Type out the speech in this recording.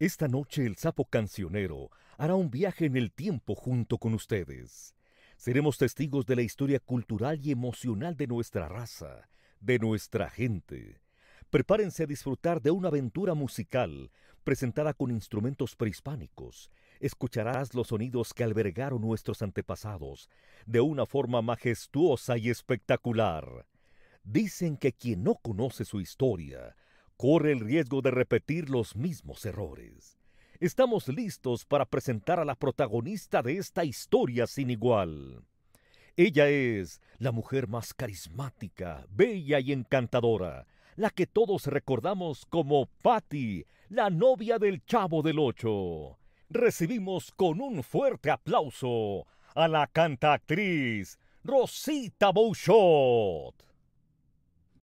Esta noche el sapo cancionero hará un viaje en el tiempo junto con ustedes. Seremos testigos de la historia cultural y emocional de nuestra raza, de nuestra gente. Prepárense a disfrutar de una aventura musical presentada con instrumentos prehispánicos. Escucharás los sonidos que albergaron nuestros antepasados de una forma majestuosa y espectacular. Dicen que quien no conoce su historia corre el riesgo de repetir los mismos errores. Estamos listos para presentar a la protagonista de esta historia sin igual. Ella es la mujer más carismática, bella y encantadora, la que todos recordamos como Patty, la novia del Chavo del Ocho. Recibimos con un fuerte aplauso a la cantactriz Rosita Bouchot.